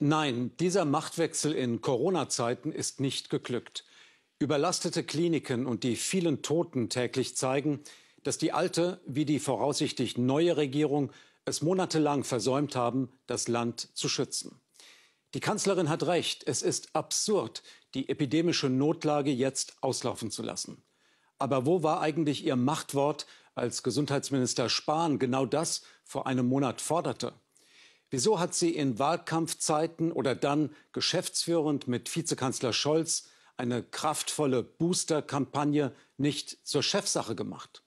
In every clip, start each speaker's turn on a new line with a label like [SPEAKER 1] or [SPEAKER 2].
[SPEAKER 1] Nein, dieser Machtwechsel in Corona-Zeiten ist nicht geglückt. Überlastete Kliniken und die vielen Toten täglich zeigen, dass die alte wie die voraussichtlich neue Regierung es monatelang versäumt haben, das Land zu schützen. Die Kanzlerin hat recht, es ist absurd, die epidemische Notlage jetzt auslaufen zu lassen. Aber wo war eigentlich ihr Machtwort, als Gesundheitsminister Spahn genau das vor einem Monat forderte? Wieso hat sie in Wahlkampfzeiten oder dann geschäftsführend mit Vizekanzler Scholz eine kraftvolle Booster-Kampagne nicht zur Chefsache gemacht?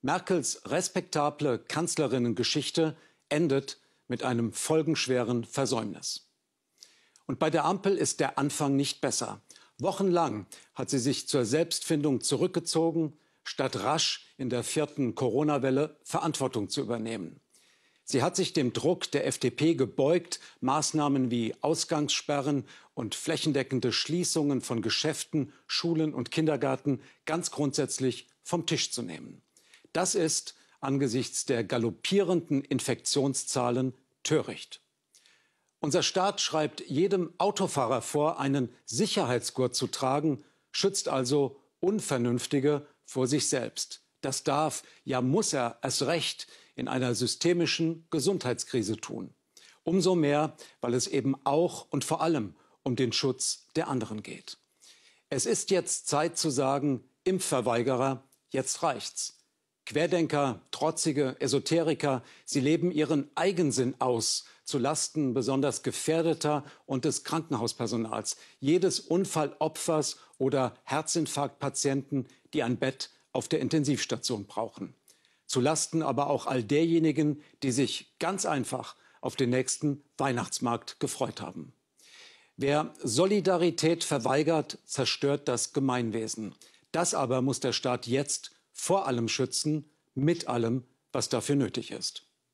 [SPEAKER 1] Merkels respektable Kanzlerinnengeschichte endet mit einem folgenschweren Versäumnis. Und bei der Ampel ist der Anfang nicht besser. Wochenlang hat sie sich zur Selbstfindung zurückgezogen, statt rasch in der vierten Corona-Welle Verantwortung zu übernehmen. Sie hat sich dem Druck der FDP gebeugt, Maßnahmen wie Ausgangssperren und flächendeckende Schließungen von Geschäften, Schulen und Kindergärten ganz grundsätzlich vom Tisch zu nehmen. Das ist angesichts der galoppierenden Infektionszahlen töricht. Unser Staat schreibt jedem Autofahrer vor, einen Sicherheitsgurt zu tragen, schützt also Unvernünftige vor sich selbst. Das darf, ja muss er erst recht in einer systemischen Gesundheitskrise tun. Umso mehr, weil es eben auch und vor allem um den Schutz der anderen geht. Es ist jetzt Zeit zu sagen, Impfverweigerer, jetzt reicht's. Querdenker, Trotzige, Esoteriker, sie leben ihren Eigensinn aus, zu Lasten besonders gefährdeter und des Krankenhauspersonals, jedes Unfallopfers oder Herzinfarktpatienten, die ein Bett auf der Intensivstation brauchen zu Lasten aber auch all derjenigen, die sich ganz einfach auf den nächsten Weihnachtsmarkt gefreut haben. Wer Solidarität verweigert, zerstört das Gemeinwesen. Das aber muss der Staat jetzt vor allem schützen, mit allem, was dafür nötig ist.